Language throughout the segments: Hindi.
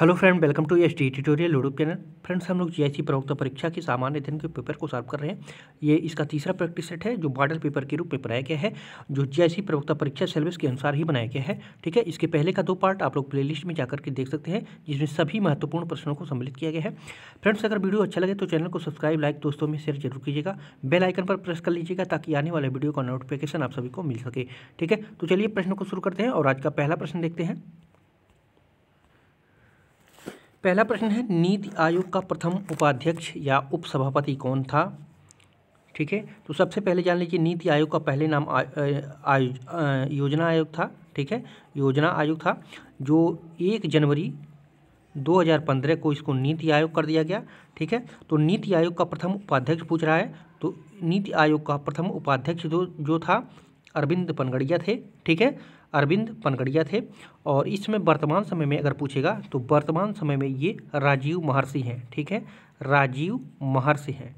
hello friend welcome to S D tutorial YouTube channel friends हम लोग जीआईसी प्रवक्ता परीक्षा के सामान्य अध्ययन के पेपर को सॉल्व कर रहे हैं ये इसका तीसरा प्रैक्टिस सेट है जो मॉडल पेपर के रूप में बनाया गया है जो जीआईसी प्रवक्ता परीक्षा सिलेबस के अनुसार ही बनाया गया है ठीक है इसके पहले का दो पार्ट आप लोग प्लेलिस्ट में जाकर के देख सकते हैं जिसमें सभी महत्वपूर्ण प्रश्नों को सम्मिलित किया गया है फ्रेंड्स अगर वीडियो अच्छा लगे तो चैनल को सब्सक्राइब लाइक दोस्तों में शेयर जरूर कीजिएगा बेल आइकन पर प्रेस कर लीजिएगा ताकि आने वाले वीडियो का नोटिफिकेशन आप सभी को मिल सके ठीक है तो चलिए प्रश्न को शुरू करते हैं और आज का पहला प्रश्न देखते हैं पहला प्रश्न है नीति आयोग का प्रथम उपाध्यक्ष या उपसभापति कौन था ठीक है तो सबसे पहले जान लीजिए नीति आयोग का पहले नाम आयो योजना आयोग था ठीक है योजना आयोग था जो एक जनवरी 2015 को इसको नीति आयोग कर दिया गया ठीक है तो नीति आयोग का प्रथम उपाध्यक्ष पूछ रहा है तो नीति आयोग का प्रथम उपाध्यक्ष जो जो था अरविंद पनगड़िया थे ठीक है अरविंद पनगड़िया थे और इसमें वर्तमान समय में अगर पूछेगा तो वर्तमान समय में ये राजीव महर्षि हैं ठीक है राजीव महर्षि हैं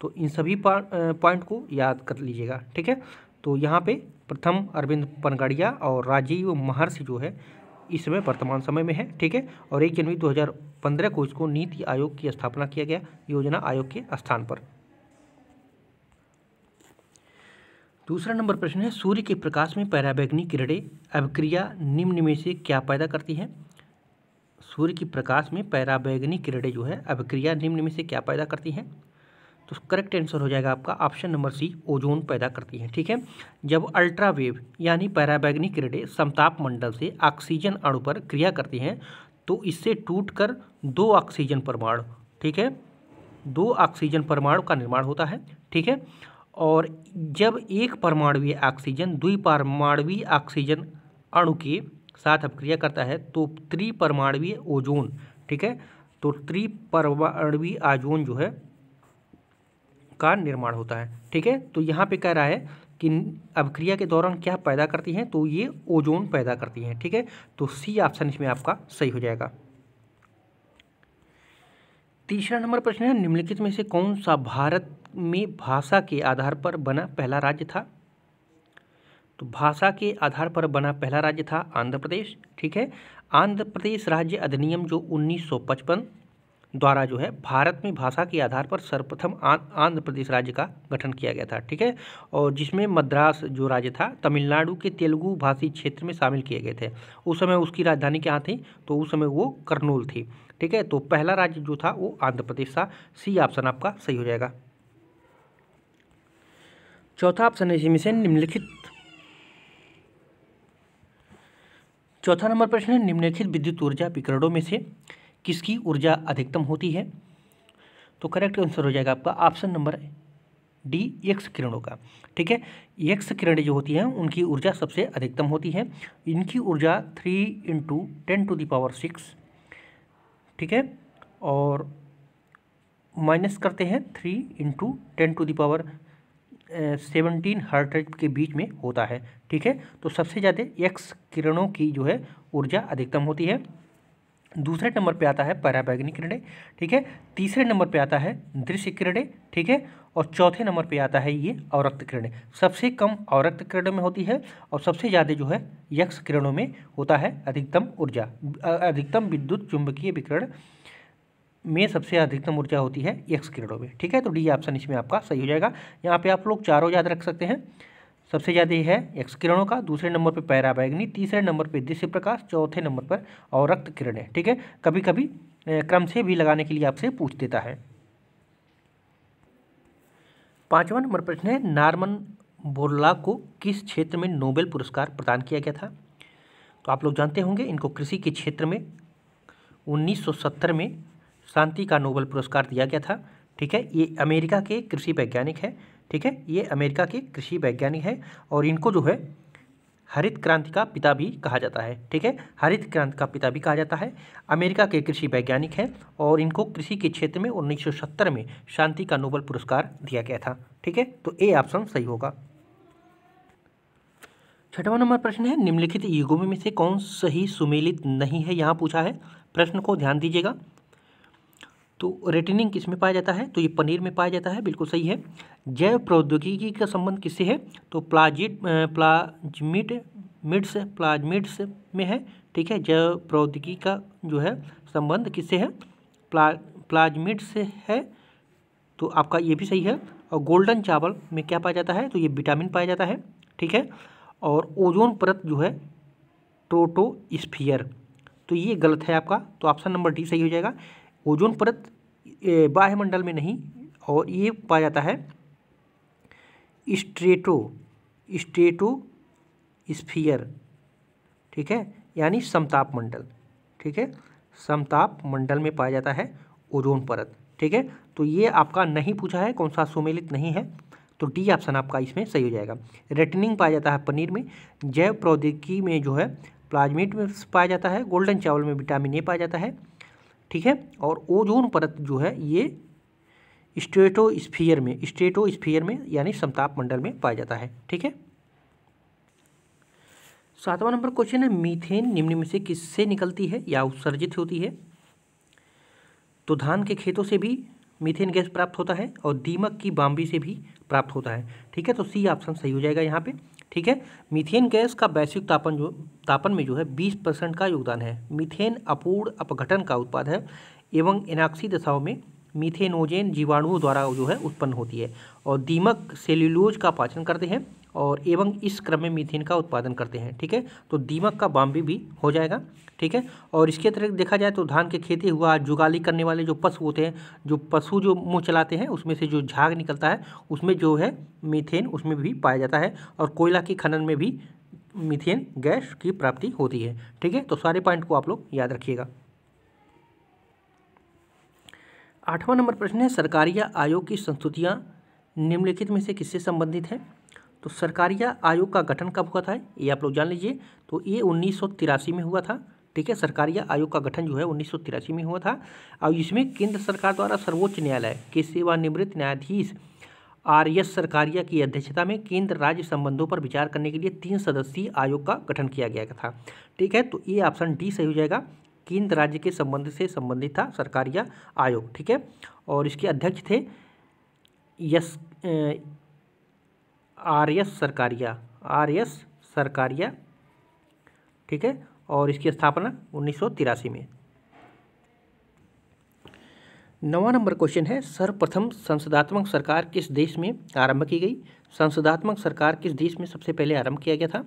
तो इन सभी पॉइंट को याद कर लीजिएगा ठीक है तो यहाँ पे प्रथम अरविंद पनगड़िया और राजीव महर्षि जो है इसमें वर्तमान समय में है ठीक है और एक जनवरी 2015 को इसको नीति आयोग की स्थापना किया गया योजना आयोग के स्थान पर दूसरा नंबर प्रश्न है सूर्य के प्रकाश में पैराबैग्नी किरणें अभिक्रिया निम्न में से क्या पैदा करती हैं सूर्य के प्रकाश में पैराबैग्नी किरणें जो है अभिक्रिया निम्न में से क्या पैदा करती हैं तो करेक्ट आंसर हो जाएगा आपका ऑप्शन नंबर सी ओजोन पैदा करती हैं ठीक है जब अल्ट्रावेव यानी पैराबैग्नी किरणें समताप मंडल से ऑक्सीजन अणु पर क्रिया करती हैं तो इससे टूट दो ऑक्सीजन परमाणु ठीक है दो ऑक्सीजन परमाणु का निर्माण होता है ठीक है और जब एक परमाणवीय ऑक्सीजन द्विपरमाणवीय ऑक्सीजन अणु के साथ अपक्रिया करता है तो त्रिपरमाणवीय ओजोन ठीक है तो त्रिपरमाणवीय आजोन जो है का निर्माण होता है ठीक है तो यहाँ पे कह रहा है कि अभिक्रिया के दौरान क्या पैदा करती हैं तो ये ओजोन पैदा करती हैं ठीक है तो सी ऑप्शन इसमें आपका सही हो जाएगा तीसरा नंबर प्रश्न है निम्नलिखित में से कौन सा भारत में भाषा के आधार पर बना पहला राज्य था तो भाषा के आधार पर बना पहला राज्य था आंध्र प्रदेश ठीक है आंध्र प्रदेश राज्य अधिनियम जो 1955 द्वारा जो है भारत में भाषा के आधार पर सर्वप्रथम आंध्र प्रदेश राज्य का गठन किया गया था ठीक है और जिसमें मद्रास जो राज्य था तमिलनाडु के तेलुगु भाषी क्षेत्र में शामिल किए गए थे उस समय उसकी राजधानी क्या थी तो उस समय वो कर्नूल थी ठीक है तो पहला राज्य जो था वो आंध्र प्रदेश था सी ऑप्शन आपका सही हो जाएगा चौथा ऑप्शन है इसमें से निम्नलिखित चौथा नंबर प्रश्न है निम्नलिखित विद्युत ऊर्जा विकरणों में से किसकी ऊर्जा अधिकतम होती है तो करेक्ट आंसर हो जाएगा आपका ऑप्शन नंबर डी एक्स किरणों का ठीक है एक्स किरणें जो होती हैं उनकी ऊर्जा सबसे अधिकतम होती है इनकी ऊर्जा three into ten to the power six ठीक है और माइनस करते हैं three into ten to the power seventeen hertz के बीच में होता है ठीक है तो सबसे ज़्यादा एक्स किरणों की जो है ऊर्जा अधिकतम होती है दूसरे नंबर पे आता है पराबैग्नि किरणें ठीक है तीसरे नंबर पे आता है दृश्य किरणें ठीक है और चौथे नंबर पे आता है ये अवरक्त किरणें सबसे कम अवरक्त किरणों में होती है और सबसे ज़्यादा जो है यक्ष किरणों में होता है अधिकतम ऊर्जा अधिकतम विद्युत चुंबकीय विकिरण में सबसे अधिकतम ऊर्जा होती है एक्स किरणों में ठीक है तो डी ऑप्शन इसमें आपका सही हो जाएगा यहाँ पे आप लोग चारों याद रख सकते हैं सबसे ज़्यादा है एक्स किरणों का दूसरे नंबर पर पैराबैगनी तीसरे नंबर पर दृश्य प्रकाश चौथे नंबर पर और रक्त किरणें ठीक है कभी कभी क्रम से भी लगाने के लिए आपसे पूछ देता है पाँचवा नंबर प्रश्न है नार्मन बोरला को किस क्षेत्र में नोबेल पुरस्कार प्रदान किया गया था तो आप लोग जानते होंगे इनको कृषि के क्षेत्र में 1970 में शांति का नोबल पुरस्कार दिया गया था ठीक है ये अमेरिका के कृषि वैज्ञानिक है ठीक है ये अमेरिका के कृषि वैज्ञानिक है और इनको जो है हरित क्रांति का पिता भी कहा जाता है ठीक है हरित क्रांति का पिता भी कहा जाता है अमेरिका के कृषि वैज्ञानिक हैं और इनको कृषि के क्षेत्र में 1970 में शांति का नोबल पुरस्कार दिया गया था ठीक है तो ए ऑप्शन सही होगा छठवां नंबर प्रश्न है निम्नलिखित युगों में से कौन सही सुमेलित नहीं है यहाँ पूछा है प्रश्न को ध्यान दीजिएगा तो रेटिनिंग किस में पाया जाता है तो ये पनीर में पाया जाता है बिल्कुल सही है जैव प्रौद्योगिकी का संबंध किससे है तो प्लाजिट प्लाजमिट मिट्स प्लाजमिट्स में है ठीक है जैव प्रौद्योगिकी का जो है संबंध किससे है प्ला प्लाजमिट्स से है तो आपका ये भी सही है और गोल्डन चावल में क्या पाया जाता है तो ये विटामिन पाया जाता है ठीक है और ओजोन परत जो है टोटोस्फियर तो ये गलत है आपका तो ऑप्शन नंबर डी सही हो जाएगा ओजोन परत बाह्यमंडल में नहीं और ये पाया जाता है स्ट्रेटो स्ट्रेटो स्फीयर ठीक है यानी समताप मंडल ठीक है समताप मंडल में पाया जाता है ओजोन परत ठीक है तो ये आपका नहीं पूछा है कौन सा सुमेलित नहीं है तो डी ऑप्शन आपका इसमें सही हो जाएगा रेटनिंग पाया जाता है पनीर में जैव प्रौद्योगिकी में जो है प्लाज्मेट में पाया जाता है गोल्डन चावल में विटामिन ए पाया जाता है ठीक है और ओजोन परत जो है ये स्ट्रेटोस्फीयर में स्ट्रेटोस्फीयर में यानी समताप मंडल में पाया जाता है ठीक है सातवां नंबर क्वेश्चन है मीथेन निम्न में से किससे निकलती है या उत्सर्जित होती है तो धान के खेतों से भी मीथेन गैस प्राप्त होता है और दीमक की बाम्बी से भी प्राप्त होता है ठीक है तो सी ऑप्शन सही हो जाएगा यहाँ पर ठीक है मीथेन गैस का वैश्विक तापन जो तापन में जो है 20 परसेंट का योगदान है मीथेन अपूर्ण अपघटन का उत्पाद है एवं इनाक्सी दशाओं में मिथेनोजेन जीवाणुओं द्वारा जो है उत्पन्न होती है और दीमक सेल्यूलोज का पाचन करते हैं और एवं इस क्रम में मीथेन का उत्पादन करते हैं ठीक है तो दीमक का बाम्बी भी हो जाएगा ठीक है और इसके अतिरिक्त देखा जाए तो धान के खेती हुआ जुगाली करने वाले जो पशु होते हैं जो पशु जो मुंह चलाते हैं उसमें से जो झाग निकलता है उसमें जो है मीथेन उसमें भी पाया जाता है और कोयला के खनन में भी मीथेन गैस की प्राप्ति होती है ठीक है तो सारे पॉइंट को आप लोग याद रखिएगा आठवां नंबर प्रश्न है सरकारिया आयोग की संस्तुतियाँ निम्नलिखित में से किससे संबंधित हैं तो सरकारिया आयोग का गठन कब हुआ था ये आप लोग जान लीजिए तो ये उन्नीस में हुआ था ठीक है सरकारिया आयोग का गठन जो है उन्नीस में हुआ था और इसमें केंद्र सरकार द्वारा सर्वोच्च न्यायालय के सेवानिवृत्त न्यायाधीश आर एस सरकारिया की अध्यक्षता में केंद्र राज्य संबंधों पर विचार करने के लिए तीन सदस्यीय आयोग का गठन किया गया था ठीक है तो ये ऑप्शन डी सही हो जाएगा केंद्र राज्य के संबंध से संबंधित था सरकार या आयोग ठीक है और इसके अध्यक्ष थे यस R S Sarkaria R S Sarkaria ठीक है और इसकी स्थापना उन्नीस में नवा नंबर क्वेश्चन है सर्वप्रथम संसदात्मक सरकार किस देश में आरंभ की गई संसदात्मक सरकार किस देश में सबसे पहले आरंभ किया गया था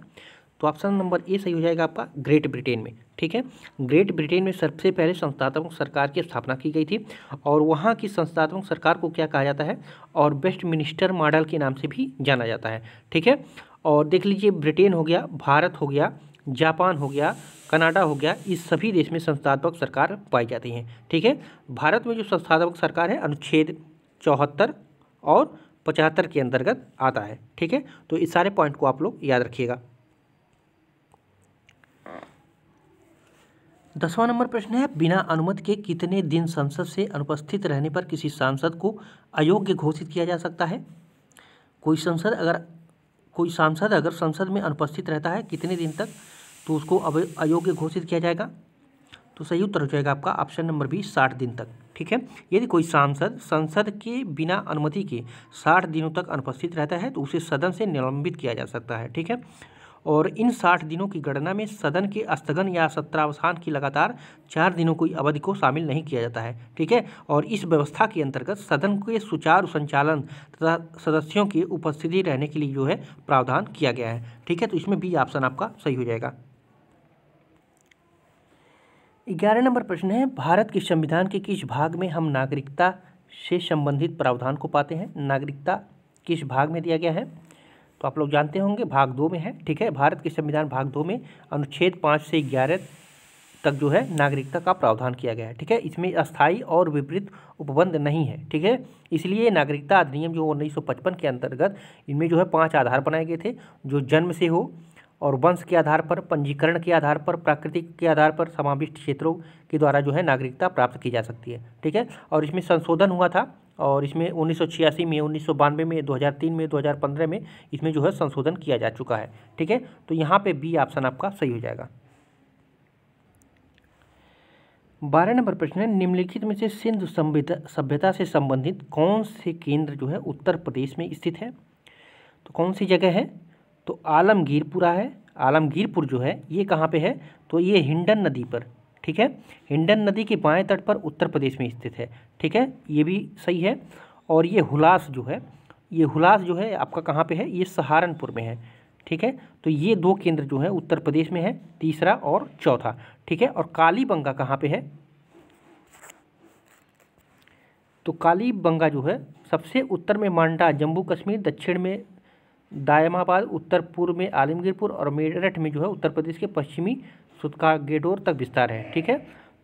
तो ऑप्शन नंबर ए सही हो जाएगा आपका ग्रेट ब्रिटेन में ठीक है ग्रेट ब्रिटेन में सबसे पहले संस्थात्मक सरकार की स्थापना की गई थी और वहाँ की संस्थात्मक सरकार को क्या कहा जाता है और वेस्ट मिनिस्टर मॉडल के नाम से भी जाना जाता है ठीक है और देख लीजिए ब्रिटेन हो गया भारत हो गया जापान हो गया कनाडा हो गया इस सभी देश में संस्थात्मक सरकार पाई जाती हैं ठीक है भारत में जो संस्थात्मक सरकार है अनुच्छेद चौहत्तर और पचहत्तर के अंतर्गत आता है ठीक है तो इस सारे पॉइंट को आप लोग याद रखिएगा दसवां नंबर प्रश्न है बिना अनुमति के कितने दिन संसद से अनुपस्थित रहने पर किसी सांसद को अयोग्य घोषित किया जा सकता है कोई संसद अगर कोई सांसद अगर संसद में अनुपस्थित रहता है कितने दिन तक तो उसको अयोग्य घोषित किया जाएगा तो सही उत्तर हो जाएगा आपका ऑप्शन नंबर बी साठ दिन तक ठीक है यदि कोई सांसद संसद के बिना अनुमति के साठ दिनों तक अनुपस्थित रहता है तो उसे सदन से निलंबित किया जा सकता है ठीक है और इन साठ दिनों की गणना में सदन के स्थगन या सत्रावसान की लगातार चार दिनों की अवधि को शामिल नहीं किया जाता है ठीक है और इस व्यवस्था के अंतर्गत सदन के सुचारू संचालन तथा सदस्यों की उपस्थिति रहने के लिए जो है प्रावधान किया गया है ठीक है तो इसमें बी ऑप्शन आपका सही हो जाएगा ग्यारह नंबर प्रश्न है भारत के संविधान के किस भाग में हम नागरिकता से संबंधित प्रावधान को पाते हैं नागरिकता किस भाग में दिया गया है तो आप लोग जानते होंगे भाग दो में है ठीक है भारत के संविधान भाग दो में अनुच्छेद पाँच से ग्यारह तक जो है नागरिकता का प्रावधान किया गया है ठीक है इसमें अस्थायी और विपरीत उपबंध नहीं है ठीक है इसलिए नागरिकता अधिनियम जो उन्नीस के अंतर्गत इनमें जो है पाँच आधार बनाए गए थे जो जन्म से हो और वंश के आधार पर पंजीकरण के आधार पर प्राकृतिक के आधार पर समाविष्ट क्षेत्रों के द्वारा जो है नागरिकता प्राप्त की जा सकती है ठीक है और इसमें संशोधन हुआ था और इसमें उन्नीस में उन्नीस में 2003 में 2015 में इसमें जो है संशोधन किया जा चुका है ठीक है तो यहाँ पे बी ऑप्शन आपका सही हो जाएगा बारह नंबर प्रश्न है निम्नलिखित में से सिंधु सभ्यता से संबंधित कौन से केंद्र जो है उत्तर प्रदेश में स्थित है तो कौन सी जगह है तो आलमगीरपुरा है आलमगीरपुर जो है ये कहाँ पे है तो ये हिंडन नदी पर ठीक है हिंडन नदी के बाएं तट पर उत्तर प्रदेश में स्थित है ठीक है ये भी सही है और ये हुलास जो है ये हुलास जो है आपका कहाँ पे है ये सहारनपुर में है ठीक है तो ये दो केंद्र जो है उत्तर प्रदेश में है तीसरा और चौथा ठीक है और काली बंगा कहाँ पे है तो काली बंगा जो है सबसे उत्तर में मांडा जम्मू कश्मीर दक्षिण में दायमाबाद उत्तर पूर्व में आलमगीरपुर और मेरठ में जो है उत्तर प्रदेश के पश्चिमी सुतका गेडोर तक विस्तार है ठीक है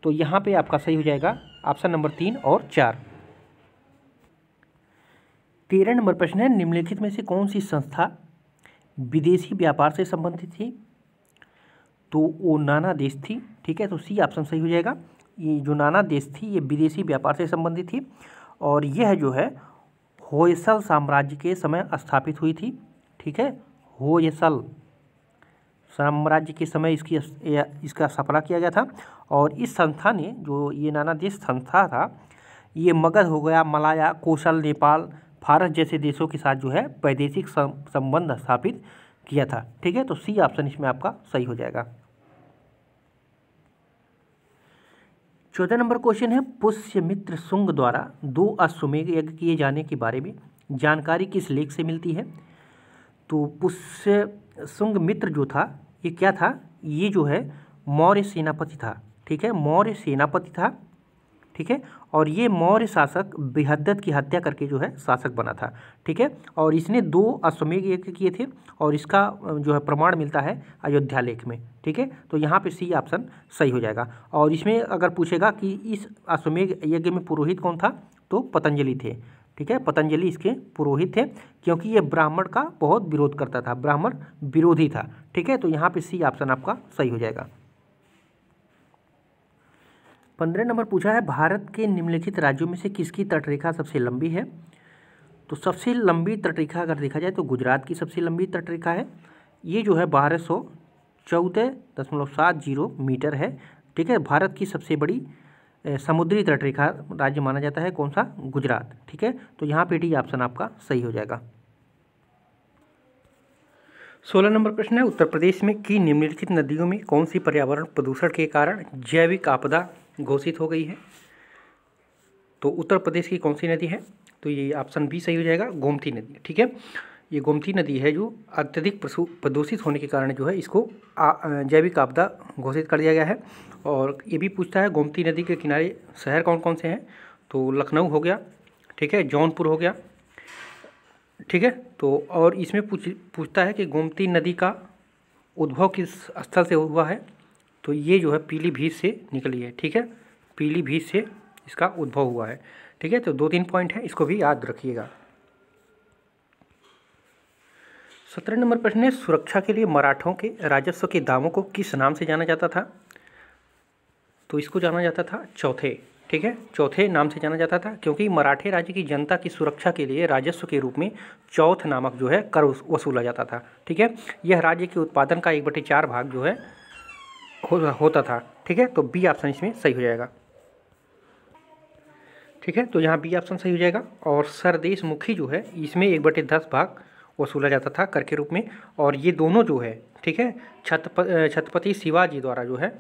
तो यहाँ पे आपका सही हो जाएगा ऑप्शन नंबर तीन और चार तेरह नंबर प्रश्न है निम्नलिखित में से कौन सी संस्था विदेशी व्यापार से संबंधित थी तो वो नाना देश थी ठीक है तो सी ऑप्शन सही हो जाएगा ये जो नाना देश थी ये विदेशी व्यापार से संबंधित थी और यह जो है होयसल साम्राज्य के समय स्थापित हुई थी ठीक है होयसल साम्राज्य के समय इसकी इसका स्थापना किया गया था और इस संस्था ने जो ये नाना देश संस्था था ये मगध हो गया मलाया कौशल नेपाल भारत जैसे देशों के साथ जो है वैदेशिक संबंध स्थापित किया था ठीक है तो सी ऑप्शन इसमें आपका सही हो जाएगा चौदह नंबर क्वेश्चन है पुष्यमित्र शुंग द्वारा दो अश्वमेघ यज्ञ किए जाने के बारे में जानकारी किस लेख से मिलती है तो पुष्य सुंग मित्र जो था ये क्या था ये जो है मौर्य सेनापति था ठीक है मौर्य सेनापति था ठीक है और ये मौर्य शासक बेहद्दत की हत्या करके जो है शासक बना था ठीक है और इसने दो अश्वमेघ यज्ञ किए थे और इसका जो है प्रमाण मिलता है अयोध्या लेख में ठीक है तो यहाँ पे सी ऑप्शन सही हो जाएगा और इसमें अगर पूछेगा कि इस अश्वमेघ यज्ञ में पुरोहित कौन था तो पतंजलि थे ठीक है पतंजलि इसके पुरोहित थे क्योंकि ये ब्राह्मण का बहुत विरोध करता था ब्राह्मण विरोधी था ठीक है तो यहाँ पे सी ऑप्शन आपका सही हो जाएगा पंद्रह नंबर पूछा है भारत के निम्नलिखित राज्यों में से किसकी तटरेखा सबसे लंबी है तो सबसे लंबी तटरेखा अगर देखा जाए तो गुजरात की सबसे लंबी तटरेखा है ये जो है बारह सौ चौदह दशमलव सात जीरो मीटर है ठीक है भारत की सबसे बड़ी समुद्री तट रेखा राज्य माना जाता है कौन सा गुजरात ठीक है तो यहाँ पे डी ऑप्शन आपका सही हो जाएगा सोलह नंबर प्रश्न है उत्तर प्रदेश में की निम्नलिखित नदियों में कौन सी पर्यावरण प्रदूषण के कारण जैविक आपदा घोषित हो गई है तो उत्तर प्रदेश की कौन सी नदी है तो ये ऑप्शन बी सही हो जाएगा गोमती नदी ठीक है ये गोमती नदी है जो अत्यधिक प्रदूषित होने के कारण जो है इसको जैविक आपदा घोषित कर दिया गया है और ये भी पूछता है गोमती नदी के किनारे शहर कौन कौन से हैं तो लखनऊ हो गया ठीक है जौनपुर हो गया ठीक है तो और इसमें पूछ पूछता है कि गोमती नदी का उद्भव किस स्थल से हुआ है तो ये जो है पीलीभीत से निकली है ठीक है पीलीभीत से इसका उद्भव हुआ है ठीक है तो दो तीन पॉइंट है इसको भी याद रखिएगा सत्रह नंबर प्रश्न है सुरक्षा के लिए मराठों के राजस्व के दावों को किस नाम से जाना जाता था तो इसको जाना जाता था चौथे ठीक है चौथे नाम से जाना जाता था क्योंकि मराठे राज्य की जनता की सुरक्षा के लिए राजस्व के रूप में चौथ नामक जो है कर वसूला जाता था ठीक है यह राज्य के उत्पादन का एक बटे चार भाग जो है हो, होता था ठीक है तो बी ऑप्शन इसमें सही हो जाएगा ठीक है तो यहाँ बी ऑप्शन सही हो जाएगा और सरदेश मुखी जो है इसमें एक बटे दस भाग वसूला जाता था कर के रूप में और ये दोनों जो है ठीक है छतप छत्रपति शिवाजी द्वारा जो है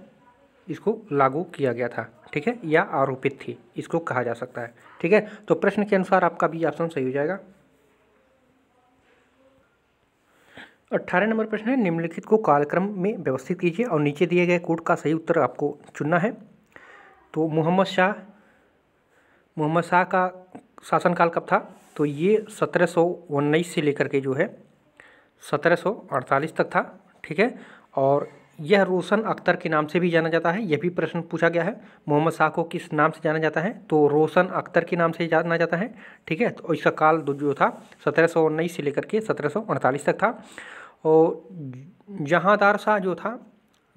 इसको लागू किया गया था ठीक है या आरोपित थी इसको कहा जा सकता है ठीक है तो प्रश्न के अनुसार आपका भी ऑप्शन सही हो जाएगा अट्ठारह नंबर प्रश्न है निम्नलिखित को कालक्रम में व्यवस्थित कीजिए और नीचे दिए गए कोर्ट का सही उत्तर आपको चुनना है तो मोहम्मद शाह मोहम्मद शाह का शासनकाल कब था तो ये सत्रह सौ उन्नीस से लेकर के जो है सत्रह सौ अड़तालीस तक था ठीक है और यह रोशन अख्तर के नाम से भी जाना जाता है यह भी प्रश्न पूछा गया है मोहम्मद शाह को किस नाम से जाना जाता है तो रोशन अख्तर के नाम से जाना जाता है ठीक है तो इसका काल जो था सत्रह से लेकर के सत्रह तक था और जहाँदार शाह जो था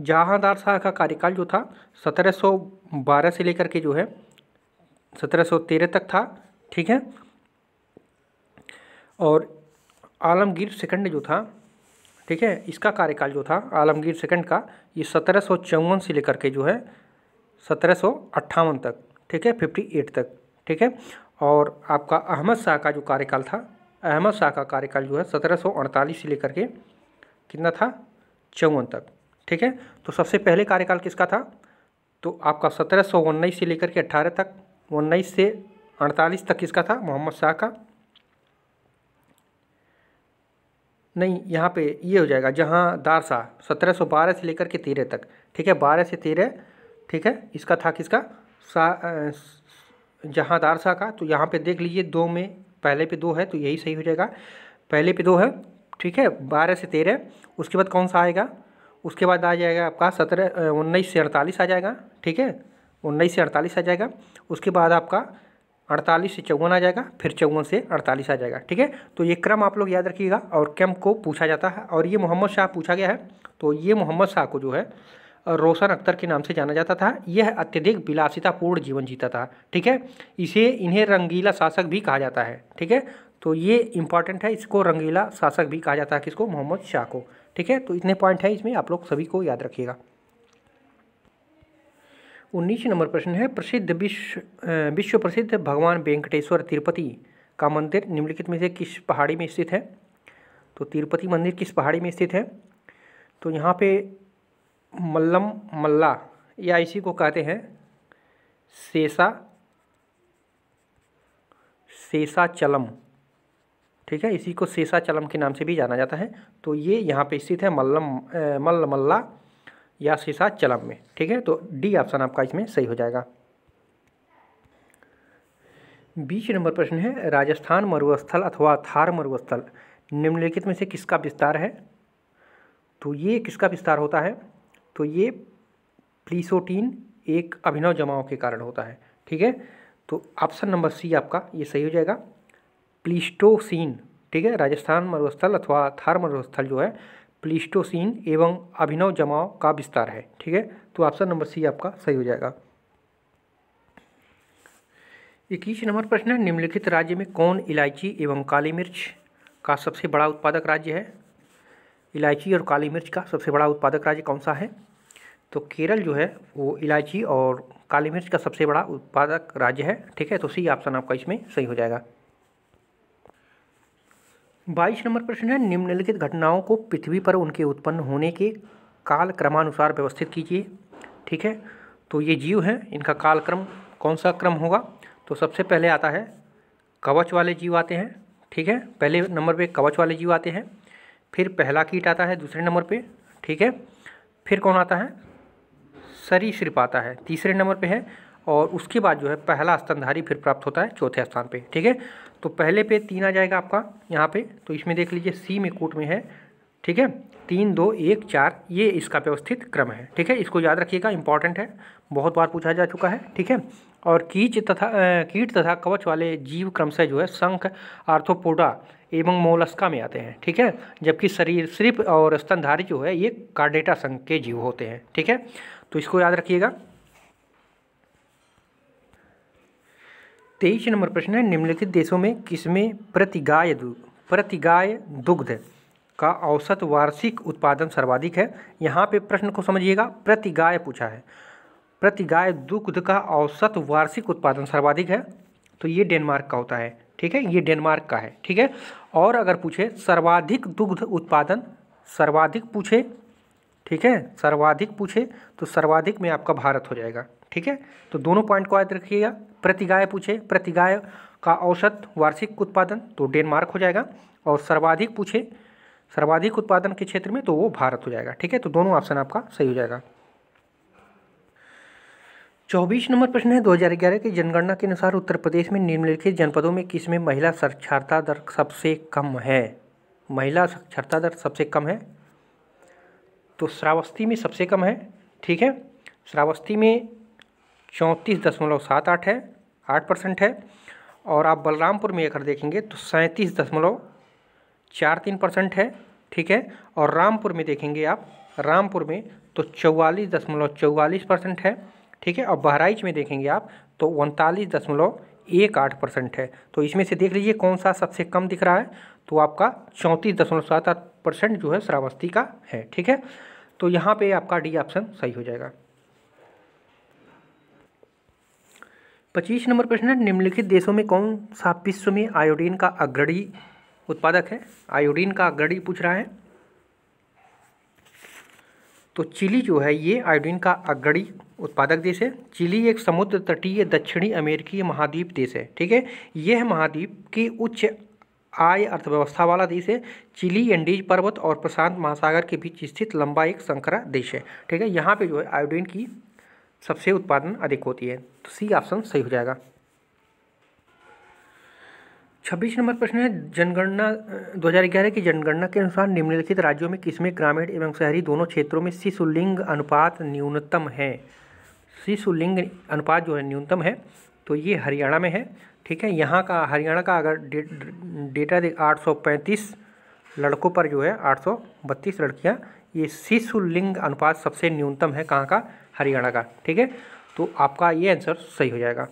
जहाँदार शाह का कार्यकाल जो था 1712 से लेकर के जो है 1713 तक था ठीक है और आलमगीर सेकंड जो था ठीक है इसका कार्यकाल जो था आलमगीर सेकंड का ये सत्रह से लेकर के जो है सत्रह तक ठीक है फिफ्टी एट तक ठीक है और आपका अहमद शाह का जो कार्यकाल था अहमद शाह का कार्यकाल जो है सत्रह से लेकर के कितना था चौवन तक ठीक है तो सबसे पहले कार्यकाल किसका था तो आपका सत्रह से लेकर के अट्ठारह तक उन्नीस से अड़तालीस तक किसका था मोहम्मद शाह का नहीं यहाँ पे ये हो जाएगा जहाँ दारसा सत्रह सौ बारह से लेकर के तेरह तक ठीक है बारह से तेरह ठीक है इसका था किसका सा जहाँ दारसा का तो यहाँ पे देख लीजिए दो में पहले पे दो है तो यही सही हो जाएगा पहले पे दो है ठीक है बारह से तेरह उसके बाद कौन सा आएगा उसके बाद आ जाएगा आपका सत्रह उन्नीस से अड़तालीस आ जाएगा ठीक है उन्नीस से अड़तालीस आ जाएगा उसके बाद आपका अड़तालीस से चौवन आ जाएगा फिर चौवन से अड़तालीस आ जाएगा ठीक है तो ये क्रम आप लोग याद रखिएगा और कैम्प को पूछा जाता है और ये मोहम्मद शाह पूछा गया है तो ये मोहम्मद शाह को जो है रोशन अख्तर के नाम से जाना जाता था यह अत्यधिक विलासितापूर्ण जीवन जीता था ठीक है इसे इन्हें रंगीला शासक भी कहा जाता है ठीक है तो ये इंपॉर्टेंट है इसको रंगीला शासक भी कहा जाता है किसको मोहम्मद शाह को ठीक है तो इतने पॉइंट है इसमें आप लोग सभी को याद रखिएगा उन्नीस नंबर प्रश्न है प्रसिद्ध विश्व विश्व प्रसिद्ध भगवान वेंकटेश्वर तिरुपति का मंदिर निम्नलिखित में से किस पहाड़ी में स्थित है तो तिरुपति मंदिर किस पहाड़ी में स्थित है तो यहाँ पे मल्लम मल्ला या इसी को कहते हैं सेसा सेसाचलम ठीक है इसी को सेसा चलम के नाम से भी जाना जाता है तो ये यहाँ पे स्थित है मल्लम मल्ल मल्ला या सीसा चलम में ठीक है तो डी ऑप्शन आपका इसमें सही हो जाएगा बीस नंबर प्रश्न है राजस्थान मरुस्थल अथवा थार मरुस्थल निम्नलिखित में से किसका विस्तार है तो ये किसका विस्तार होता है तो ये प्लीसोटीन एक अभिनव जमाव के कारण होता है ठीक है तो ऑप्शन नंबर सी आपका ये सही हो जाएगा प्लीस्टोसिन ठीक है राजस्थान मरुस्थल अथवा थार मरुस्थल जो है प्लीस्टोसिन एवं अभिनव जमाव का विस्तार है ठीक है तो ऑप्शन नंबर सी आपका सही हो जाएगा इक्कीस नंबर प्रश्न है निम्नलिखित राज्य में कौन इलायची एवं काली मिर्च का सबसे बड़ा उत्पादक राज्य है इलायची और काली मिर्च का सबसे बड़ा उत्पादक राज्य कौन सा है तो केरल जो है वो इलायची और काली मिर्च का सबसे बड़ा उत्पादक राज्य है ठीक है तो सी ऑप्शन आपका इसमें सही हो जाएगा बाईस नंबर प्रश्न है निम्नलिखित घटनाओं को पृथ्वी पर उनके उत्पन्न होने के काल क्रमानुसार व्यवस्थित कीजिए ठीक है तो ये जीव हैं इनका कालक्रम कौन सा क्रम होगा तो सबसे पहले आता है कवच वाले जीव आते हैं ठीक है पहले नंबर पे कवच वाले जीव आते हैं फिर पहला कीट आता है दूसरे नंबर पे ठीक है फिर कौन आता है सरीसृप आता है तीसरे नंबर पे है और उसके बाद जो है पहला स्तनधारी फिर प्राप्त होता है चौथे स्थान पे ठीक है तो पहले पे तीन आ जाएगा आपका यहाँ पे तो इसमें देख लीजिए सी में कोट में है ठीक है तीन दो एक चार ये इसका व्यवस्थित क्रम है ठीक है इसको याद रखिएगा इंपॉर्टेंट है बहुत बार पूछा जा चुका है ठीक है और कीच तथा कीट तथा कवच वाले जीव क्रम से जो है शंख आर्थोपोडा एवं मोलस्का में आते हैं ठीक है जबकि शरीर सिर्फ और स्तनधारी जो है ये कार्डेटा संघ के जीव होते हैं ठीक है तो इसको याद रखिएगा तेईस नंबर प्रश्न है निम्नलिखित देशों में किसमें प्रतिगाय प्रतिगाय दुग्ध का औसत वार्षिक उत्पादन सर्वाधिक है यहाँ पे प्रश्न को समझिएगा प्रतिगाय पूछा है प्रतिगाय दुग्ध का औसत वार्षिक उत्पादन सर्वाधिक है तो ये डेनमार्क का होता है ठीक है ये डेनमार्क का है ठीक है और अगर पूछे सर्वाधिक दुग्ध उत्पादन सर्वाधिक पूछे ठीक है सर्वाधिक पूछे तो सर्वाधिक में आपका भारत हो जाएगा ठीक है तो दोनों पॉइंट को याद रखिएगा प्रतिगाय पूछे प्रतिगाय का औसत वार्षिक उत्पादन तो डेनमार्क हो जाएगा और सर्वाधिक पूछे सर्वाधिक उत्पादन के क्षेत्र में तो वो भारत हो जाएगा ठीक है तो दोनों ऑप्शन आपका सही हो जाएगा चौबीस नंबर प्रश्न है 2011 की जनगणना के अनुसार उत्तर प्रदेश में निम्नलिखित जनपदों में किस में महिला साक्षरता दर सबसे कम है महिला साक्षरता दर सबसे कम है तो श्रावस्ती में सबसे कम है ठीक है श्रावस्ती में चौंतीस दशमलव सात आठ है आठ परसेंट है और आप बलरामपुर में अगर देखेंगे तो सैंतीस दशमलव चार तीन परसेंट है ठीक है और रामपुर में देखेंगे आप रामपुर में तो चौवालीस दशमलव चौवालीस परसेंट है ठीक है और बहराइच में देखेंगे आप तो उनतालीस दशमलव एक आठ परसेंट है तो इसमें से देख लीजिए कौन सा सबसे कम दिख रहा है तो आपका चौंतीस दशमलव सात आठ परसेंट जो है श्रावस्ती का है ठीक है तो यहाँ पे आपका डी ऑप्शन सही हो जाएगा पच्चीस नंबर प्रश्न है निम्नलिखित देशों में कौन सा विश्व में आयोडीन का अग्रणी उत्पादक है आयोडीन का अग्रणी पूछ रहा है तो चिली जो है ये आयोडीन का अग्रणी उत्पादक देश है चिली एक समुद्र तटीय दक्षिणी अमेरिकी महाद्वीप देश है ठीक है यह महाद्वीप के उच्च आय अर्थव्यवस्था वाला देश है चिली एंडीज पर्वत और प्रशांत महासागर के बीच स्थित लंबा एक संकरा देश है ठीक है यहाँ पे जो है आयोडीन की सबसे उत्पादन अधिक होती है तो सी ऑप्शन सही हो जाएगा छब्बीस नंबर प्रश्न है जनगणना 2011 की जनगणना के अनुसार निम्नलिखित राज्यों में किसमें ग्रामीण एवं शहरी दोनों क्षेत्रों में शिशुलिंग अनुपात न्यूनतम है शिशुलिंग अनुपात जो है न्यूनतम है तो ये हरियाणा में है ठीक है यहाँ का हरियाणा का अगर डेटा दे आठ लड़कों पर जो है आठ सौ बत्तीस लड़कियाँ ये शिशुलिंग अनुपात सबसे न्यूनतम है कहाँ का हरियाणा का ठीक है तो आपका ये आंसर सही हो जाएगा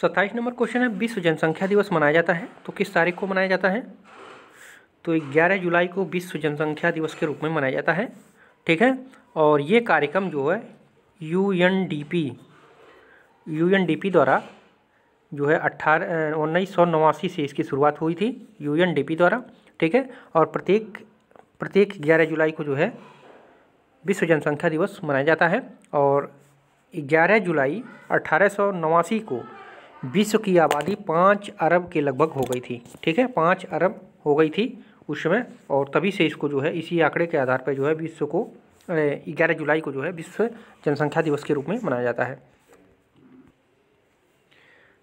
सत्ताईस नंबर क्वेश्चन है विश्व जनसंख्या दिवस मनाया जाता है तो किस तारीख को मनाया जाता है तो 11 जुलाई को विश्व जनसंख्या दिवस के रूप में मनाया जाता है ठीक है और ये कार्यक्रम जो है U N D P U N D P द्वारा जो है अट्ठारह उन्नीस सौ नवासी से इसकी शुरुआत हुई थी यू एन डी पी द्वारा ठीक है और प्रत्येक प्रत्येक ग्यारह जुलाई को जो है विश्व जनसंख्या दिवस मनाया जाता है और 11 जुलाई अठारह को विश्व की आबादी पाँच अरब के लगभग हो गई थी ठीक है पाँच अरब हो गई थी उस समय और तभी से इसको जो है इसी आंकड़े के आधार पर जो है विश्व को ग्यारह जुलाई को जो है विश्व जनसंख्या दिवस के रूप में मनाया जाता है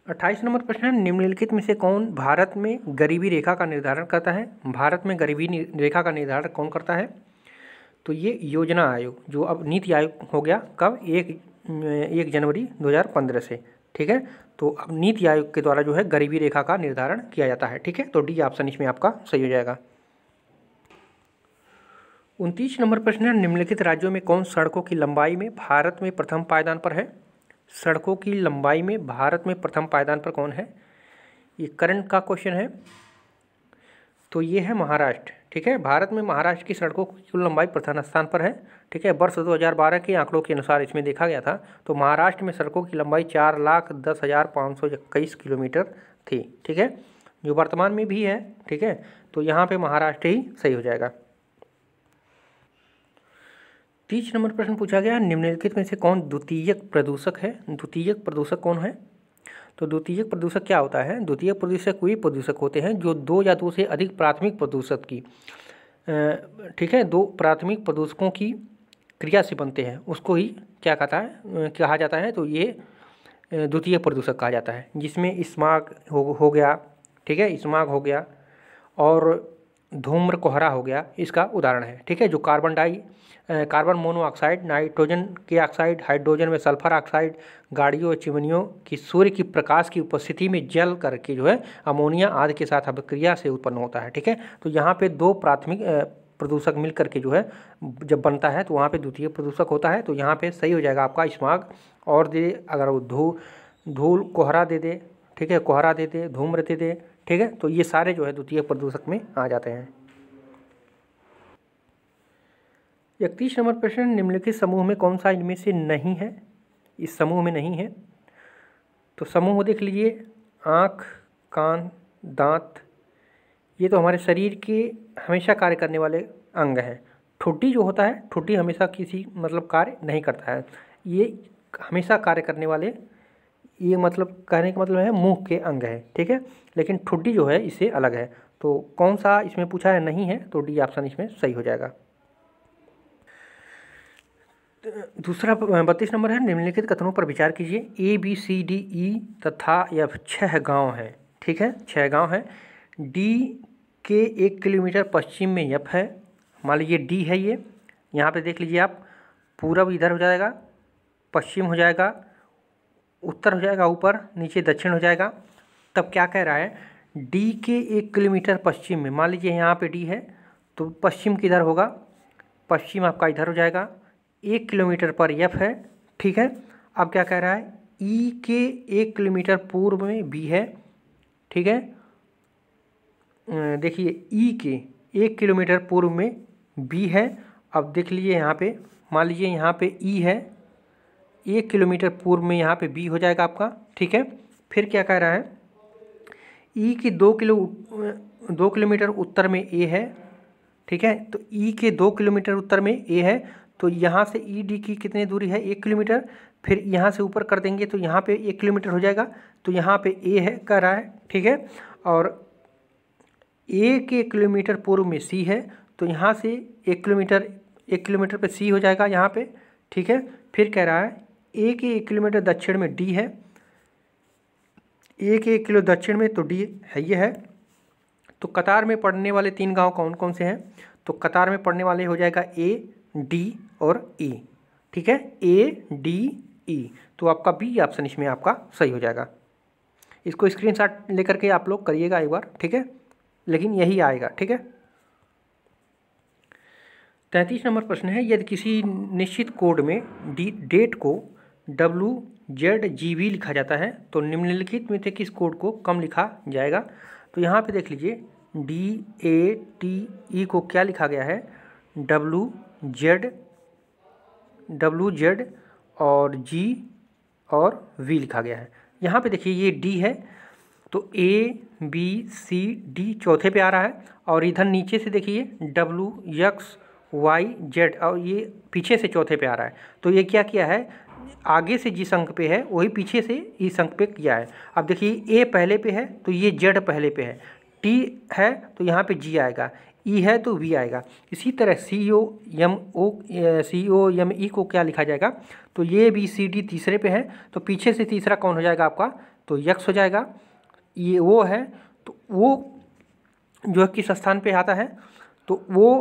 अट्ठाईस नंबर प्रश्न है निम्नलिखित में से कौन भारत में गरीबी रेखा का निर्धारण करता है भारत में गरीबी रेखा का निर्धारण कौन करता है तो ये योजना आयोग जो अब नीति आयोग हो गया कब एक एक जनवरी 2015 से ठीक है तो अब नीति आयोग के द्वारा जो है गरीबी रेखा का निर्धारण किया जाता है ठीक है तो डी ऑप्शन इसमें आपका सही हो जाएगा उनतीस नंबर प्रश्न है निम्नलिखित राज्यों में कौन सड़कों की लंबाई में भारत में प्रथम पायदान पर है सड़कों की लंबाई में भारत में प्रथम पायदान पर कौन है ये करंट का क्वेश्चन है तो ये है महाराष्ट्र ठीक है भारत में महाराष्ट्र की सड़कों की कुल लंबाई प्रथम स्थान पर है ठीक है वर्ष 2012 के आंकड़ों के अनुसार इसमें देखा गया था तो महाराष्ट्र में सड़कों की लंबाई चार लाख दस हज़ार पाँच सौ इक्कीस किलोमीटर थी ठीक है जो वर्तमान में भी है ठीक है तो यहाँ पे महाराष्ट्र ही सही हो जाएगा तीस नंबर प्रश्न पूछा गया निम्नलिखित में से कौन द्वितीयक प्रदूषक है द्वितीयक प्रदूषक कौन है तो द्वितीयक प्रदूषक क्या होता है द्वितीयक प्रदूषक वे प्रदूषक होते हैं जो दो या दो से अधिक प्राथमिक प्रदूषक की ठीक है दो प्राथमिक प्रदूषकों की क्रिया से बनते हैं उसको ही क्या कहता है कहा जाता है तो ये द्वितीय प्रदूषक कहा जाता है जिसमें स्माग हो हो गया ठीक है स्माग हो गया और धूम्र कोहरा हो गया इसका उदाहरण है ठीक है जो carbon di carbon monoxide nitrogen के ऑक्साइड हाइड्रोजन में सल्फर ऑक्साइड गाड़ियों चिमनियों की सूर्य की प्रकाश की उपस्थिति में जल करके जो है अमोनिया आदि के साथ अभिक्रिया से उत्पन्न होता है ठीक है तो यहाँ पे दो प्राथमिक प्रदूषक मिल करके जो है जब बनता है तो वहाँ पर द्वितीय प्रदूषक होता है तो यहाँ पर सही हो जाएगा आपका स्माग और दे अगर वो धू धूल कोहरा दे दे ठीक है कोहरा दे दे धूम्र दे दे ठीक है तो ये सारे जो है द्वितीय प्रदूषक में आ जाते हैं इकतीस नंबर प्रश्न निम्नलिखित समूह में कौन सा इनमें से नहीं है इस समूह में नहीं है तो समूह देख लीजिए आँख कान दांत ये तो हमारे शरीर के हमेशा कार्य करने वाले अंग हैं ठुटी जो होता है ठुटी हमेशा किसी मतलब कार्य नहीं करता है ये हमेशा कार्य करने वाले ये मतलब कहने का मतलब है मुंह के अंग है ठीक है लेकिन ठुड्डी जो है इससे अलग है तो कौन सा इसमें पूछा है नहीं है तो डी ऑप्शन इसमें सही हो जाएगा दूसरा बत्तीस नंबर है निम्नलिखित कथनों पर विचार कीजिए A B C D E तथा या छह गांव है ठीक है छह गांव है डी के एक किलोमीटर पश्चिम में यप है मान लीजिए डी है ये यहाँ पे देख लीजिए आप पूरब इधर हो जाएगा पश्चिम हो जाएगा उत्तर हो जाएगा ऊपर नीचे दक्षिण हो जाएगा तब क्या कह रहा है डी के एक किलोमीटर पश्चिम में मान लीजिए यहाँ पे डी है तो पश्चिम किधर होगा पश्चिम आपका इधर हो जाएगा एक किलोमीटर पर एफ है ठीक है अब क्या कह रहा है ई e के एक किलोमीटर पूर्व में बी है ठीक है देखिए ई e के एक किलोमीटर पूर्व में बी है अब देख लीजिए यहाँ पे मान लीजिए यहाँ पे ई e है एक किलोमीटर पूर्व में यहाँ पे बी हो जाएगा आपका ठीक है फिर क्या कह रहा है ई e के दो किलो दो किलोमीटर उत्तर में ए है ठीक है तो ई e के दो किलोमीटर उत्तर में ए है तो यहाँ से ई e डी की कितनी दूरी है एक किलोमीटर फिर यहाँ से ऊपर कर देंगे तो यहाँ पे एक किलोमीटर हो जाएगा तो यहाँ पे ए है कह रहा है ठीक है और ए के किलोमीटर पूर्व में सी है तो यहाँ से एक किलोमीटर एक किलोमीटर पे सी हो जाएगा यहाँ पे ठीक है फिर कह रहा है ए के एक किलोमीटर दक्षिण में डी है एक एक किलो दक्षिण में तो डी है ये है तो कतार में पड़ने वाले तीन गांव कौन कौन से हैं तो कतार में पड़ने वाले हो जाएगा ए डी और ई e, ठीक है ए डी ई तो आपका बी ऑप्शन इसमें आपका सही हो जाएगा इसको शॉट लेकर के आप लोग करिएगा एक बार ठीक है लेकिन यही आएगा ठीक है तैंतीस नंबर प्रश्न है यदि किसी निश्चित कोड में डी डेट को डब्लू जेड जी बी लिखा जाता है तो निम्नलिखित में से किस कोड को कम लिखा जाएगा तो यहाँ पे देख लीजिए डी ए टी ई को क्या लिखा गया है डब्लू जेड डब्लू जेड और जी और वी लिखा गया है यहाँ पे देखिए ये डी है तो ए बी सी डी चौथे पे आ रहा है और इधर नीचे से देखिए डब्लू यक्स वाई जेड और ये पीछे से चौथे पे आ रहा है तो ये क्या किया है आगे से जिस अंक पे है वही पीछे से इस अंक पे किया है अब देखिए ए पहले पे है तो ये जेड पहले पे है टी है तो यहाँ पे जी आएगा ई है तो वी आएगा इसी तरह सी ओ एम ओ सी ओ एम ई को क्या लिखा जाएगा तो ये बी सी डी तीसरे पे है तो पीछे से तीसरा कौन हो जाएगा आपका तो यक्स हो जाएगा ये वो है तो वो जो है किस स्थान पर आता है तो वो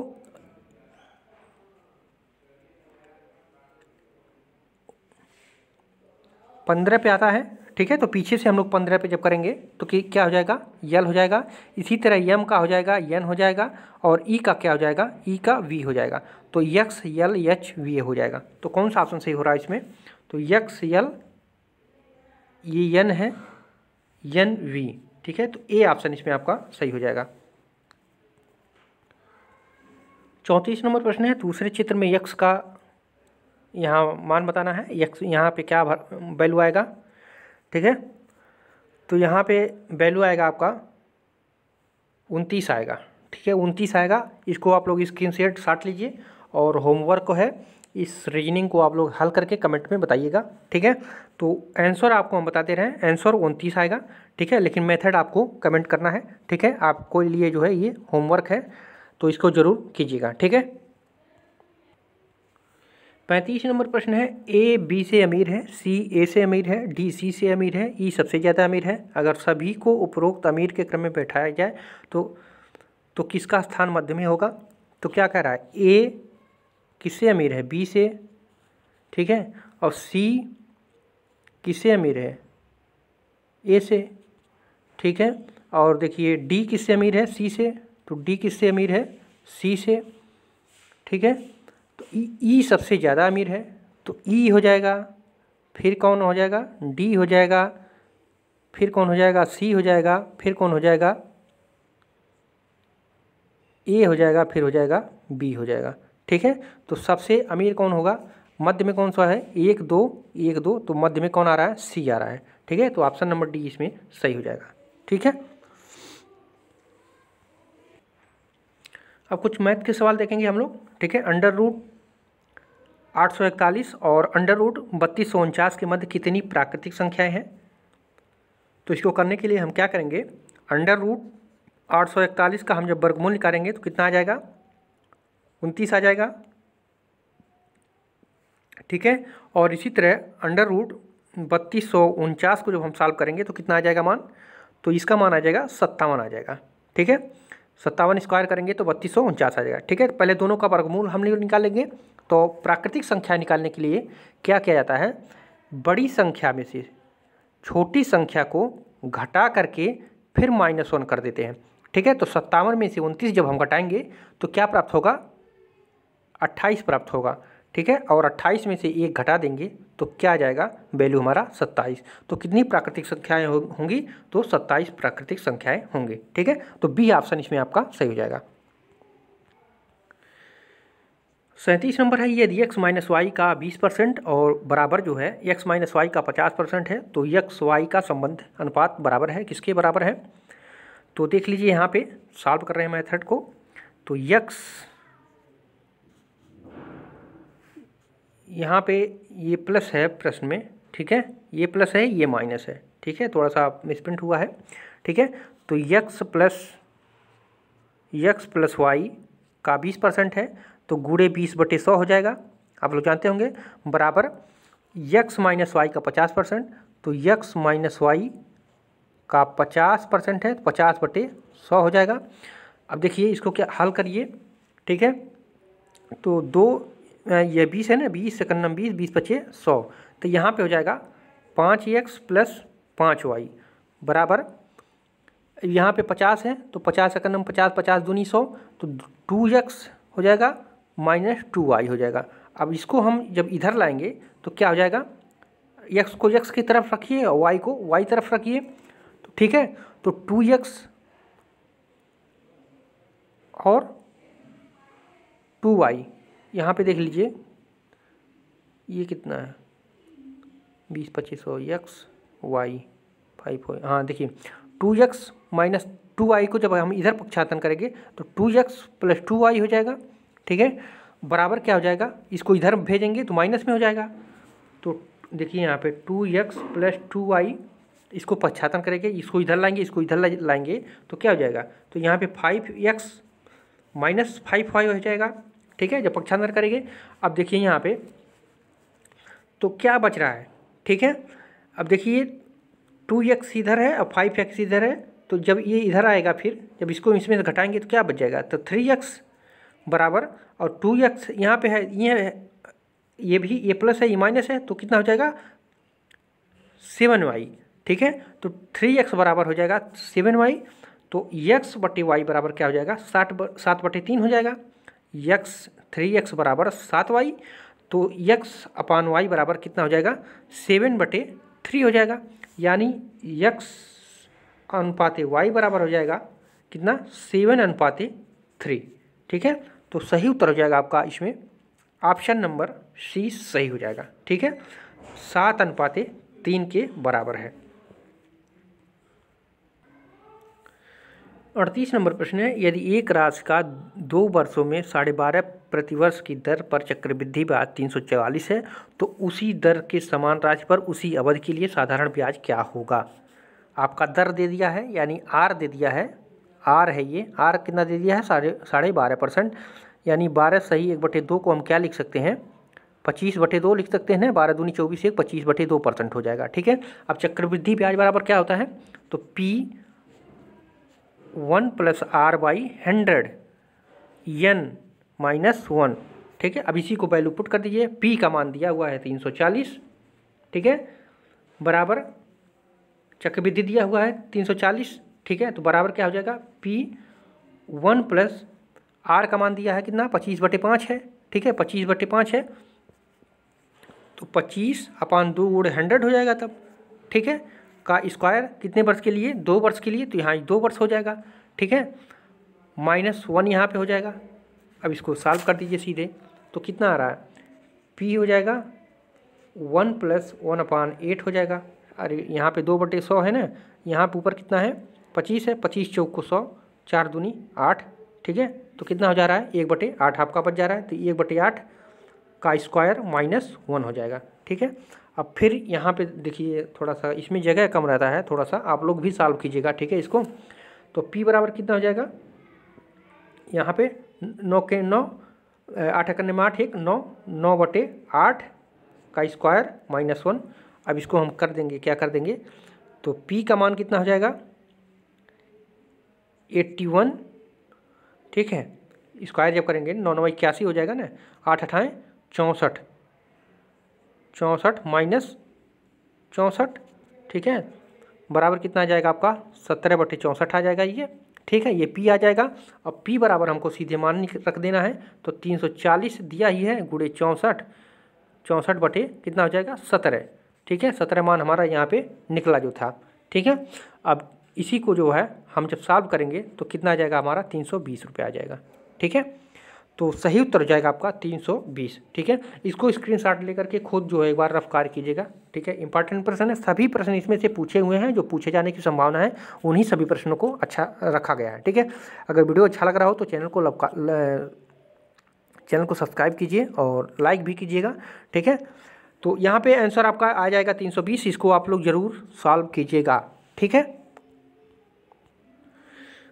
पंद्रह पे आता है ठीक है तो पीछे से हम लोग पंद्रह पे जब करेंगे तो कि क्या हो जाएगा यल हो जाएगा इसी तरह यम का हो जाएगा यन हो जाएगा और ई e का क्या हो जाएगा ई e का वी हो जाएगा तो यक्स यल यच वी हो जाएगा तो कौन सा ऑप्शन सही हो रहा है इसमें तो यक्स यल ये यन है यन वी ठीक है तो ए ऑप्शन इसमें आपका सही हो जाएगा चौंतीस नंबर प्रश्न है दूसरे चित्र में यक्ष का यहाँ मान बताना है एक्स यहाँ पे क्या वैल्यू आएगा ठीक है तो यहाँ पे वैल्यू आएगा आपका उनतीस आएगा ठीक है उनतीस आएगा इसको आप लोग स्क्रीन शेट साट लीजिए और होमवर्क को है इस रीजनिंग को आप लोग हल करके कमेंट में बताइएगा ठीक है तो आंसर आपको हम बता दे रहे हैं आंसर उनतीस आएगा ठीक है लेकिन मेथड आपको कमेंट करना है ठीक है आपको लिए जो है ये होमवर्क है तो इसको ज़रूर कीजिएगा ठीक है पैंतीस नंबर प्रश्न है ए बी से अमीर है सी ए से अमीर है डी सी से अमीर है ई e सबसे ज़्यादा अमीर है अगर सभी को उपरोक्त अमीर के क्रम में बैठाया जाए तो तो किसका स्थान मध्य में होगा तो क्या कह रहा है ए किससे अमीर है बी से ठीक है और सी किससे अमीर है ए से ठीक है और देखिए डी किससे अमीर है सी से तो डी किससे अमीर है सी से ठीक है तो ई सबसे ज़्यादा अमीर है तो ई हो जाएगा फिर कौन हो जाएगा डी हो जाएगा फिर कौन हो जाएगा सी हो जाएगा फिर कौन हो जाएगा ए हो जाएगा फिर हो जाएगा बी हो जाएगा ठीक है तो सबसे अमीर कौन होगा मध्य में कौन सा है एक दो एक दो तो मध्य में कौन आ रहा है सी आ रहा है ठीक है तो ऑप्शन नंबर डी इसमें सही हो जाएगा ठीक है अब कुछ मैथ के सवाल देखेंगे हम लोग ठीक है अंडर रूट आठ सौ इकतालीस और अंडर रूट बत्तीस सौ उनचास के मध्य कितनी प्राकृतिक संख्याएं हैं तो इसको करने के लिए हम क्या करेंगे अंडर रूट आठ सौ इकतालीस का हम जब वर्गमूल निकालेंगे तो कितना आ जाएगा उनतीस आ जाएगा ठीक है और इसी तरह अंडर रूट बत्तीस सौ उनचास को जब हम सॉल्व करेंगे तो कितना आ जाएगा मान तो इसका मान आ जाएगा सत्तावन आ जाएगा ठीक है सत्तावन स्क्वायर करेंगे तो बत्तीस सौ उनचास आ जाएगा ठीक है पहले दोनों का वर्गमूल हम निकालेंगे तो प्राकृतिक संख्या निकालने के लिए क्या किया जाता है बड़ी संख्या में से छोटी संख्या को घटा करके फिर माइनस वन कर देते हैं ठीक है तो सत्तावन में से उनतीस जब हम घटाएंगे तो क्या प्राप्त होगा अट्ठाईस प्राप्त होगा ठीक है और 28 में से एक घटा देंगे तो क्या आ जाएगा वैल्यू हमारा 27 तो कितनी प्राकृतिक संख्याएं होंगी तो 27 प्राकृतिक संख्याएं होंगी ठीक है तो बी ऑप्शन इसमें आपका सही हो जाएगा सैंतीस नंबर है यदि एक्स माइनस वाई का बीस परसेंट और बराबर जो है एक्स माइनस वाई का पचास परसेंट है तो यक्स वाई का संबंध अनुपात बराबर है किसके बराबर है तो देख लीजिए यहाँ पे सॉल्व कर रहे हैं मेथड को तो यक्स यहाँ पे ये प्लस है प्रश्न में ठीक है ये प्लस है ये माइनस है ठीक है थोड़ा सा मिसप्रिंट हुआ है ठीक है तो x plus x plus y का बीस परसेंट है तो गुड़े बीस बटे सौ हो जाएगा आप लोग जानते होंगे बराबर यक्स माइनस वाई का पचास परसेंट तो यक्स माइनस वाई का पचास परसेंट है तो पचास बटे सौ हो जाएगा अब देखिए इसको क्या हल करिए ठीक है तो दो ये बीस है ना बीस इक्यानवे बीस बीस पच्चीस सौ तो यहाँ पे हो जाएगा पाँच एक्स प्लस पाँच वाई बराबर यहाँ पे पचास है तो पचास इक्यानवे पचास पचास दूनी सौ तो टू एक्स हो जाएगा माइनस टू वाई हो जाएगा अब इसको हम जब इधर लाएंगे तो क्या हो जाएगा एक्स को एक्स की तरफ रखिए और वाई को वाई तरफ रखिए तो ठीक है तो टू एक्स और टू वाई यहाँ पे देख लीजिए ये कितना है बीस पच्चीस सौ यक्स वाई फाइव हो हाँ देखिए two x minus two y को जब हम इधर पक्षातन करेंगे तो two x plus two y हो जाएगा ठीक है बराबर क्या हो जाएगा इसको इधर भेजेंगे तो माइनस में हो जाएगा तो देखिए यहाँ पे two x plus two y इसको पक्षातन करेंगे इसको इधर लाएंगे इसको इधर लाएंगे तो क्या हो जाएगा तो यहाँ पे five x minus five y हो जाएगा ठीक है जब पक्षांतर करेंगे अब देखिए यहाँ पे तो क्या बच रहा है ठीक है अब देखिए टू एक्स इधर है और फाइव एक्स इधर है तो जब ये इधर आएगा फिर जब इसको इसमें घटाएंगे तो क्या बच जाएगा तो थ्री एक्स बराबर और टू एक्स यहाँ पर है ये है ये भी ये प्लस है ये माइनस है तो कितना हो जाएगा सेवन वाई ठीक है तो थ्री एक्स बराबर हो जाएगा सेवन वाई तो एक्स बटे वाई बराबर क्या हो जाएगा साठ सात बटे तीन हो जाएगा यक्स थ्री एक्स बराबर सात वाई तो यक्स अपान वाई बराबर कितना हो जाएगा सेवन बटे थ्री हो जाएगा यानी यक्स अनुपात वाई बराबर हो जाएगा कितना सेवन अनुपात थ्री ठीक है तो सही उत्तर हो जाएगा आपका इसमें ऑप्शन नंबर सी सही हो जाएगा ठीक है सात अनुपात तीन के बराबर है अड़तीस नंबर प्रश्न है यदि एक राशि का दो वर्षों में साढ़े बारह प्रतिवर्ष की दर पर चक्रवृद्धि ब्याज तीन सौ चवालीस है तो उसी दर के समान राशि पर उसी अवधि के लिए साधारण ब्याज क्या होगा आपका दर दे दिया है यानी आर दे दिया है आर है ये आर कितना दे दिया है साढ़े साढ़े बारह परसेंट यानी बारह सही एक बटे दो को हम क्या लिख सकते हैं पच्चीस बटे दो लिख सकते हैं बारह दूनी चौबीस एक पच्चीस बटे दो परसेंट हो जाएगा ठीक है अब चक्रवृद्धि ब्याज बराबर क्या होता है तो p one plus r by hundred n minus one ठीक है अब इसी को वैल्यू पुट कर दीजिए पी का मान दिया हुआ है तीन सौ चालीस ठीक है बराबर चक्रवृद्धि दिया हुआ है तीन सौ चालीस ठीक है तो बराबर क्या हो जाएगा पी वन प्लस आर का मान दिया है कितना पच्चीस बटे पाँच है ठीक है पच्चीस बटे पाँच है तो पच्चीस अपान दो गुड़ हंड्रेड हो जाएगा तब ठीक है का स्क्वायर कितने वर्ष के लिए दो वर्ष के लिए तो यहाँ दो वर्ष हो जाएगा ठीक है माइनस वन यहाँ पे हो जाएगा अब इसको सॉल्व कर दीजिए सीधे तो कितना आ रहा है पी हो जाएगा one plus one upon eight हो जाएगा अरे यहाँ पे दो बटे सौ है ना यहाँ पे ऊपर कितना है पच्चीस है पच्चीस चौक को सौ चार दूनी आठ ठीक है तो कितना हो जा रहा है एक बटे आठ आपका बच जा रहा है तो एक बटे आठ का स्क्वायर माइनस वन हो जाएगा ठीक है अब फिर यहाँ पे देखिए थोड़ा सा इसमें जगह कम रहता है थोड़ा सा आप लोग भी सॉल्व कीजिएगा ठीक है इसको तो पी बराबर कितना हो जाएगा यहाँ पे नौ के नौ आठ अकन्ने में आठ एक नौ नौ बटे आठ का स्क्वायर माइनस वन अब इसको हम कर देंगे क्या कर देंगे तो पी का मान कितना हो जाएगा एट्टी वन ठीक है स्क्वायर जब करेंगे नौ नौ इक्यासी हो जाएगा ना आठ अठाएँ चौंसठ चौंसठ माइनस चौंसठ ठीक है बराबर कितना आ जाएगा आपका सत्रह बटे चौंसठ आ जाएगा ये ठीक है ये पी आ जाएगा अब पी बराबर हमको सीधे मान रख देना है तो तीन सौ चालीस दिया ही है गुड़े चौंसठ चौंसठ बटे कितना हो जाएगा सत्रह ठीक है सत्रह मान हमारा यहाँ पे निकला जो था ठीक है अब इसी को जो है हम जब सॉल्व करेंगे तो कितना आ जाएगा हमारा तीन सौ बीस रुपये आ जाएगा ठीक है तो सही उत्तर हो जाएगा आपका 320 ठीक है इसको स्क्रीनशॉट लेकर के खुद जो है एक बार रफ्तार कीजिएगा ठीक है इंपॉर्टेंट प्रश्न है सभी प्रश्न इसमें से पूछे हुए हैं जो पूछे जाने की संभावना है उन्हीं सभी प्रश्नों को अच्छा रखा गया है ठीक है अगर वीडियो अच्छा लग रहा हो तो चैनल को चैनल को सब्सक्राइब कीजिए और लाइक भी कीजिएगा ठीक है तो यहाँ पर आंसर आपका आ जाएगा तीन इसको आप लोग ज़रूर सॉल्व कीजिएगा ठीक है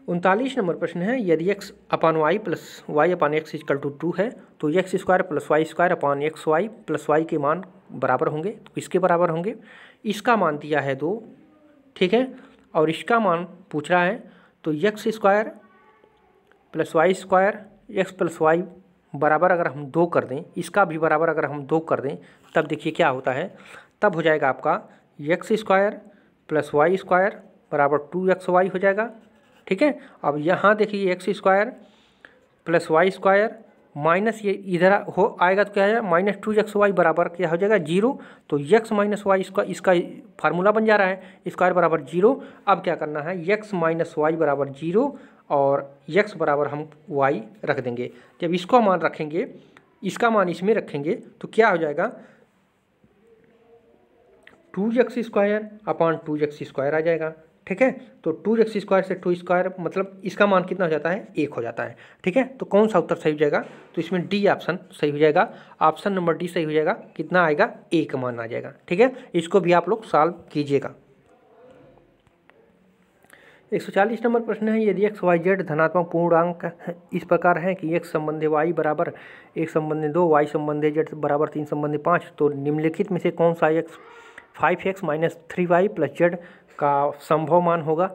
उनतालीस नंबर प्रश्न है यदि x upon y plus y upon x equal two two है तो x square plus y square upon x y plus y के मान बराबर होंगे तो इसके बराबर होंगे इसका मान दिया है दो ठीक है और इसका मान पूछ रहा है तो x square plus y square x plus y बराबर अगर हम दो कर दें इसका भी बराबर अगर हम दो कर दें तब देखिए क्या होता है तब हो जाएगा आपका x square plus y square बराबर टू एक्स वाई हो जाएगा ठीक है अब यहाँ देखिए x square plus y square minus ये इधर हो आएगा तो क्या है माइनस टू एक्स वाई बराबर क्या हो जाएगा जीरो तो यक्स माइनस वाई इसका इसका फार्मूला बन जा रहा है स्क्वायर बराबर जीरो अब क्या करना है यक्स माइनस वाई बराबर जीरो और यक्स बराबर हम वाई रख देंगे जब इसको मान रखेंगे इसका मान इसमें रखेंगे तो क्या हो जाएगा two x square upon two x square आ जाएगा ठीक है तो टू एक्स स्क्वायर से टू स्क्वायर मतलब इसका मान कितना हो जाता है एक हो जाता है ठीक है तो कौन सा उत्तर सही हो जाएगा तो इसमें डी ऑप्शन सही हो जाएगा ऑप्शन नंबर डी सही हो जाएगा कितना आएगा एक मान आ जाएगा ठीक है इसको भी आप लोग सॉल्व कीजिएगा एक सौ चालीस नंबर प्रश्न है यदि एक्स वाई जेड धनात्मक पूर्णांक इस प्रकार है कि एक्स संबंधी वाई बराबर एक संबंधी दो वाई संबंधी जेड बराबर तीन संबंधी पाँच तो निम्नलिखित में से कौन सा x five x minus three y plus z का संभव मान होगा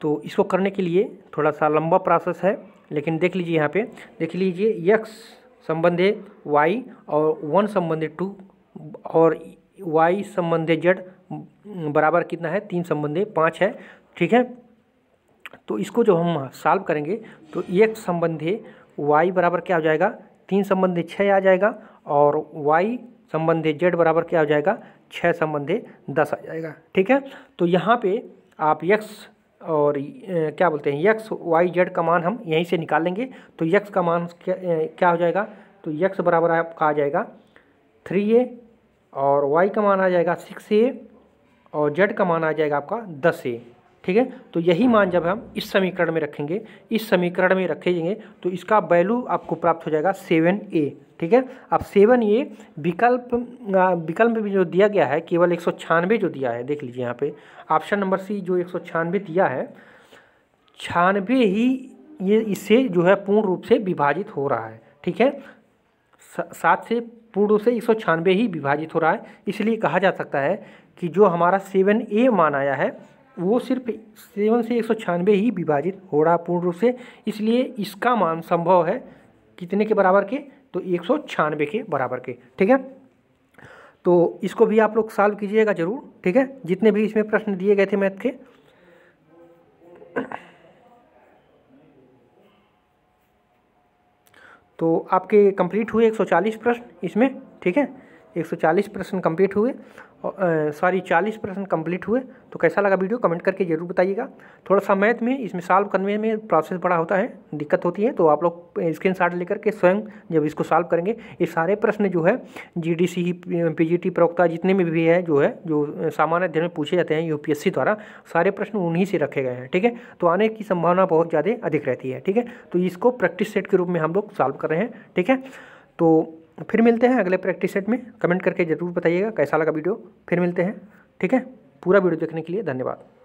तो इसको करने के लिए थोड़ा सा लंबा प्रोसेस है लेकिन देख लीजिए यहाँ पे देख लीजिए यक्स संबंध वाई और वन संबंध टू और वाई संबंध है जेड बराबर कितना है तीन संबंध पाँच है ठीक है तो इसको जो हम साल्व करेंगे तो एक संबंध वाई बराबर क्या हो जाएगा तीन संबंध छः आ जाएगा और वाई संबंधे जेड बराबर क्या हो जाएगा छः संबंधे दस आ जाएगा ठीक है तो यहाँ पे आप यक्स और क्या बोलते हैं यक्स वाई जेड का मान हम यहीं से निकाल लेंगे तो यक्स का मान क्या, क्या हो जाएगा तो यक्स बराबर आपका आ जाएगा थ्री ए और वाई का मान आ जाएगा सिक्स ए और जेड का मान आ जाएगा आपका दस ए ठीक है तो यही मान जब हम इस समीकरण में रखेंगे इस समीकरण में रखेंगे तो इसका वैल्यू आपको प्राप्त हो जाएगा सेवन ए ठीक है अब सेवन ए विकल्प विकल्प में जो दिया गया है केवल एक सौ छियानवे जो दिया है देख लीजिए यहाँ पे ऑप्शन नंबर सी जो एक सौ छियानवे दिया है छियानवे ही ये इससे जो है पूर्ण रूप से विभाजित हो रहा है ठीक है सात से पूर्ण रूप से एक सौ छियानवे ही विभाजित हो रहा है इसलिए कहा जा सकता है कि जो हमारा सेवन ए मान आया है वो सिर्फ सेवन से एक सौ छियानवे ही विभाजित हो रहा पूर्ण रूप से इसलिए इसका मान संभव है कितने के बराबर के तो एक सौ छियानवे के बराबर के ठीक है तो इसको भी आप लोग सॉल्व कीजिएगा जरूर ठीक है जितने भी इसमें प्रश्न दिए गए थे मैथ के तो आपके कंप्लीट हुए 140 प्रश्न इसमें ठीक है 140 प्रश्न कंप्लीट हुए सॉरी चालीस परसेंट कम्प्लीट हुए तो कैसा लगा वीडियो कमेंट करके जरूर बताइएगा थोड़ा सा मैथ में इसमें सॉल्व करने में प्रोसेस बड़ा होता है दिक्कत होती है तो आप लोग स्क्रीन शॉट लेकर के स्वयं जब इसको सॉल्व करेंगे ये सारे प्रश्न जो है जी डी सी पीजीटी प्रवक्ता जितने में भी है जो है जो सामान्य अध्ययन में पूछे जाते हैं सी द्वारा सारे प्रश्न उन्हीं से रखे गए हैं ठीक है तो आने की संभावना बहुत ज़्यादा अधिक रहती है ठीक है तो इसको प्रैक्टिस सेट के रूप में हम लोग सॉल्व कर रहे हैं ठीक है तो फिर मिलते हैं अगले प्रैक्टिस सेट में कमेंट करके ज़रूर बताइएगा कैसा लगा वीडियो फिर मिलते हैं ठीक है पूरा वीडियो देखने के लिए धन्यवाद